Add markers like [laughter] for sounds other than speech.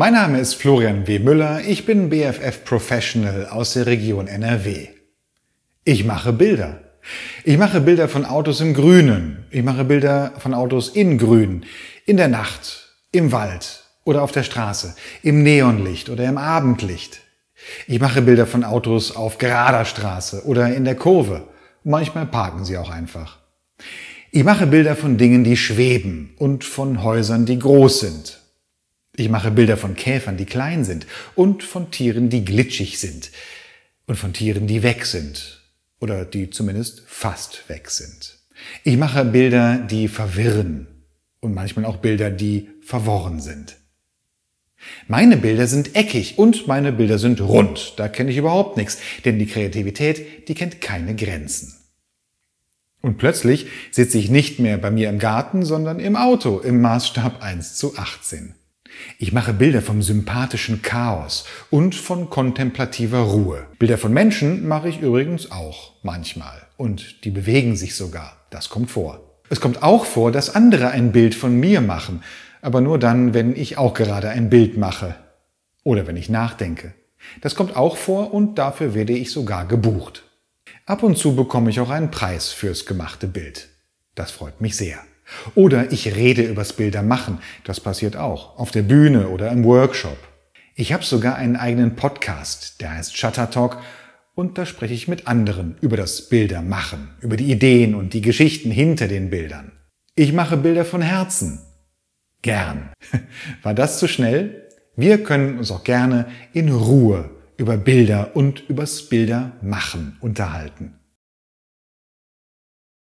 Mein Name ist Florian W. Müller, ich bin BFF Professional aus der Region NRW. Ich mache Bilder. Ich mache Bilder von Autos im Grünen. Ich mache Bilder von Autos in Grün, in der Nacht, im Wald oder auf der Straße, im Neonlicht oder im Abendlicht. Ich mache Bilder von Autos auf gerader Straße oder in der Kurve. Manchmal parken sie auch einfach. Ich mache Bilder von Dingen, die schweben und von Häusern, die groß sind. Ich mache Bilder von Käfern, die klein sind und von Tieren, die glitschig sind und von Tieren, die weg sind oder die zumindest fast weg sind. Ich mache Bilder, die verwirren und manchmal auch Bilder, die verworren sind. Meine Bilder sind eckig und meine Bilder sind rund. Da kenne ich überhaupt nichts, denn die Kreativität, die kennt keine Grenzen. Und plötzlich sitze ich nicht mehr bei mir im Garten, sondern im Auto im Maßstab 1 zu 18. Ich mache Bilder vom sympathischen Chaos und von kontemplativer Ruhe. Bilder von Menschen mache ich übrigens auch manchmal. Und die bewegen sich sogar. Das kommt vor. Es kommt auch vor, dass andere ein Bild von mir machen, aber nur dann, wenn ich auch gerade ein Bild mache oder wenn ich nachdenke. Das kommt auch vor und dafür werde ich sogar gebucht. Ab und zu bekomme ich auch einen Preis fürs gemachte Bild. Das freut mich sehr. Oder ich rede übers Bildermachen. Das passiert auch. Auf der Bühne oder im Workshop. Ich habe sogar einen eigenen Podcast, der heißt Shutter Talk. Und da spreche ich mit anderen über das Bildermachen, über die Ideen und die Geschichten hinter den Bildern. Ich mache Bilder von Herzen. Gern. [laughs] War das zu schnell? Wir können uns auch gerne in Ruhe über Bilder und übers Bildermachen unterhalten.